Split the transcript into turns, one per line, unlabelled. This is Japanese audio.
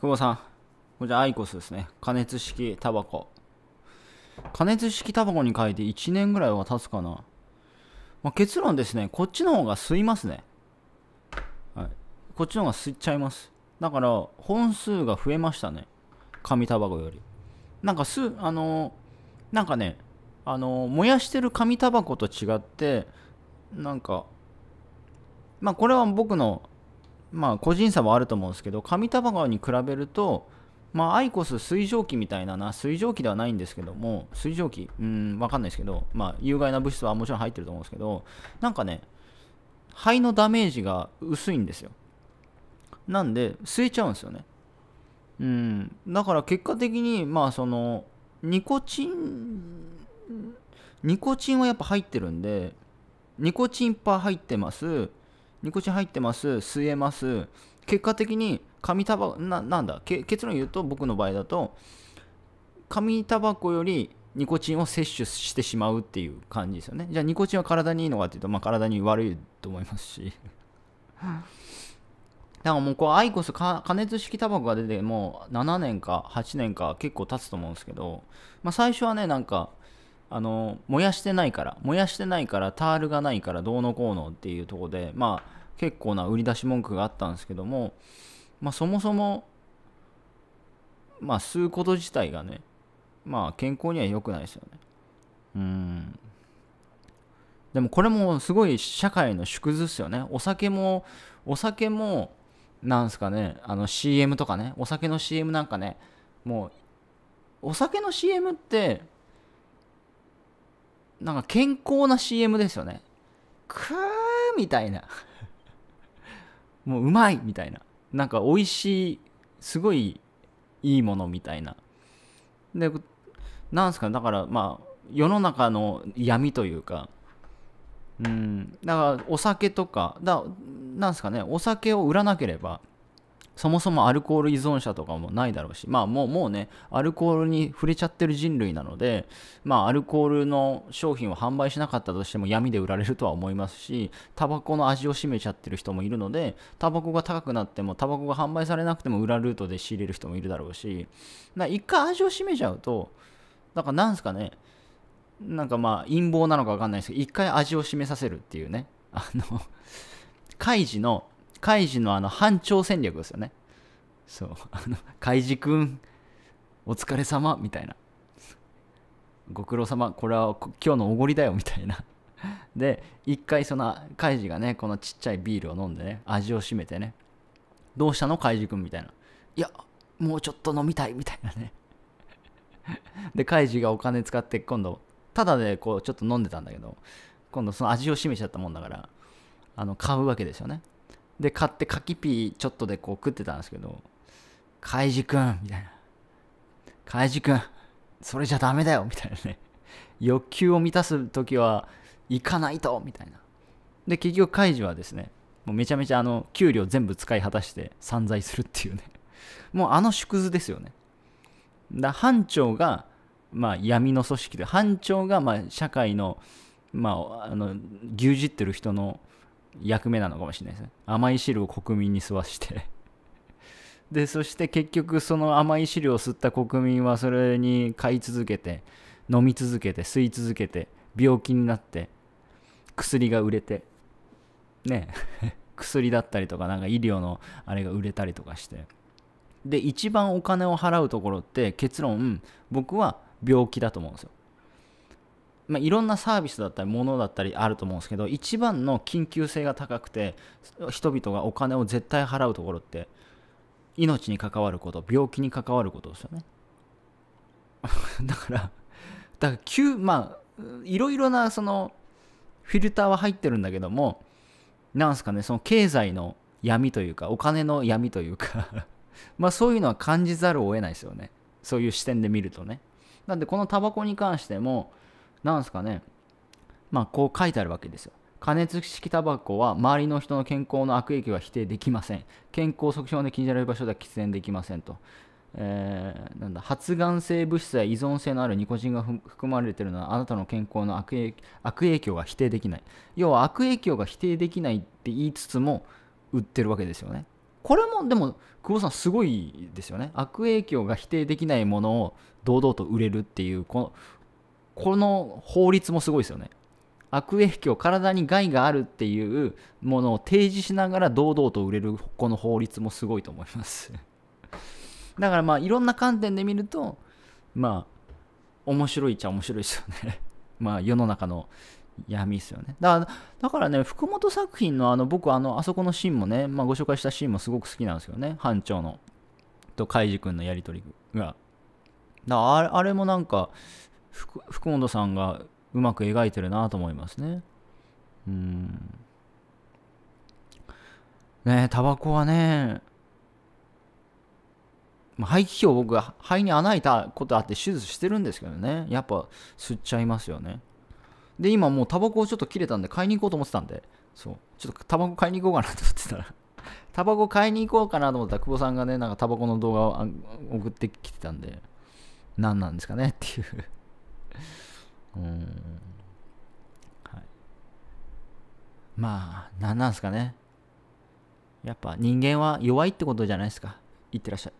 久保さん。これじゃアイコスですね。加熱式タバコ。加熱式タバコに変えて1年ぐらいは経つかな。まあ、結論ですね、こっちの方が吸いますね。はい。こっちの方が吸っちゃいます。だから、本数が増えましたね。紙タバコより。なんかす、あのー、なんかね、あのー、燃やしてる紙タバコと違って、なんか、まあこれは僕のまあ個人差はあると思うんですけど上多摩川に比べるとまあ、アイコス水蒸気みたいなな、水蒸気ではないんですけども、水蒸気、うん、わかんないですけど、まあ、有害な物質はもちろん入ってると思うんですけど、なんかね、肺のダメージが薄いんですよ。なんで、吸えちゃうんですよね。うん、だから結果的に、まあ、その、ニコチン、ニコチンはやっぱ入ってるんで、ニコチンいっぱい入ってます。ニコチン入ってます、吸えます。結果的に紙タバコ、なんだ、結論言うと僕の場合だと、紙タバコよりニコチンを摂取してしまうっていう感じですよね。じゃあニコチンは体にいいのかっていうと、まあ、体に悪いと思いますし。だからもうこうアイコス加熱式タバコが出てもう7年か8年か結構経つと思うんですけど、まあ、最初はねなんかあの燃やしてないから燃やしてないからタールがないからどうのこうのっていうとこでまあ結構な売り出し文句があったんですけども、まあ、そもそも、まあ、吸うこと自体がね、まあ、健康には良くないですよね。うん。でもこれもすごい社会の縮図っすよね。お酒も、お酒も、なんすかね、あの CM とかね、お酒の CM なんかね、もう、お酒の CM って、なんか健康な CM ですよね。くーみたいな。もううまいみたいななんか美味しいすごいいいものみたいなでなんすかだからまあ世の中の闇というかうんだからお酒とかだなんすかねお酒を売らなければそもそもアルコール依存者とかもないだろうし、まあもうもうね、アルコールに触れちゃってる人類なので、まあアルコールの商品を販売しなかったとしても闇で売られるとは思いますし、タバコの味を占めちゃってる人もいるので、タバコが高くなっても、タバコが販売されなくても裏ルートで仕入れる人もいるだろうし、だ一回味を占めちゃうと、だからなんすかね、なんかまあ陰謀なのかわかんないですけど、一回味を占めさせるっていうね、あの カイジのカイジのあの、班長戦略ですよね。そう。あの、カイジくん、お疲れ様、みたいな。ご苦労様、これは今日のおごりだよ、みたいな。で、一回その、カイジがね、このちっちゃいビールを飲んでね、味をしめてね、どうしたのカイジくんみたいな。いや、もうちょっと飲みたい、みたいなね。で、カイジがお金使って今度、ただでこう、ちょっと飲んでたんだけど、今度その味をしめちゃったもんだから、あの、買うわけですよね。で買って柿ピーちょっとでこう食ってたんですけど「カイジくん」みたいな「カイジくんそれじゃダメだよ」みたいなね欲求を満たす時は行かないとみたいなで結局カイジはですねもうめちゃめちゃあの給料全部使い果たして散財するっていうねもうあの縮図ですよねだ班長がまあ闇の組織で班長がまあ社会のまあ、あの牛耳ってる人の役目なのかもしれないですね甘い汁を国民に吸わして でそして結局その甘い汁を吸った国民はそれに買い続けて飲み続けて吸い続けて病気になって薬が売れてね 薬だったりとかなんか医療のあれが売れたりとかしてで一番お金を払うところって結論僕は病気だと思うんですよまあ、いろんなサービスだったり物だったりあると思うんですけど一番の緊急性が高くて人々がお金を絶対払うところって命に関わること病気に関わることですよね だからだから急まあいろいろなそのフィルターは入ってるんだけどもなんすかねその経済の闇というかお金の闇というか まあそういうのは感じざるを得ないですよねそういう視点で見るとねなんでこのタバコに関してもなんすかね、まあこう書いてあるわけですよ。加熱式タバコは周りの人の健康の悪影響は否定できません。健康促進で禁じられる場所では喫煙できませんと。えー、なんだ発がん性物質や依存性のあるニコチンが含まれているのはあなたの健康の悪影悪影響が否定できない要は悪影響が否定できないって言いつつも売ってるわけですよねこれもでも久保さんすごいですよね悪影響が否定できないものを堂々と売れるっていうこのこの法律もすごいですよね。悪影響、体に害があるっていうものを提示しながら堂々と売れるこの法律もすごいと思います。だからまあいろんな観点で見ると、まあ面白いっちゃ面白いですよね。まあ世の中の闇ですよね。だからだからね、福本作品のあの僕あのあそこのシーンもね、まあ、ご紹介したシーンもすごく好きなんですよね、班長のとカイジ君のやり取りが。だあれもなんか福本さんがうまく描いてるなと思いますね。うん。ねタバコはね、ま気胸僕は肺に穴開いたことあって手術してるんですけどねやっぱ吸っちゃいますよねで今もうタバコをちょっと切れたんで買いに行こうと思ってたんでそうちょっとタバコ買いに行こうかなと思ってたら タバコ買いに行こうかなと思ったら久保さんがねなんかタバコの動画を送ってきてたんで何なんですかねっていううん、はい、まあ何なんすかねやっぱ人間は弱いってことじゃないですかいってらっしゃい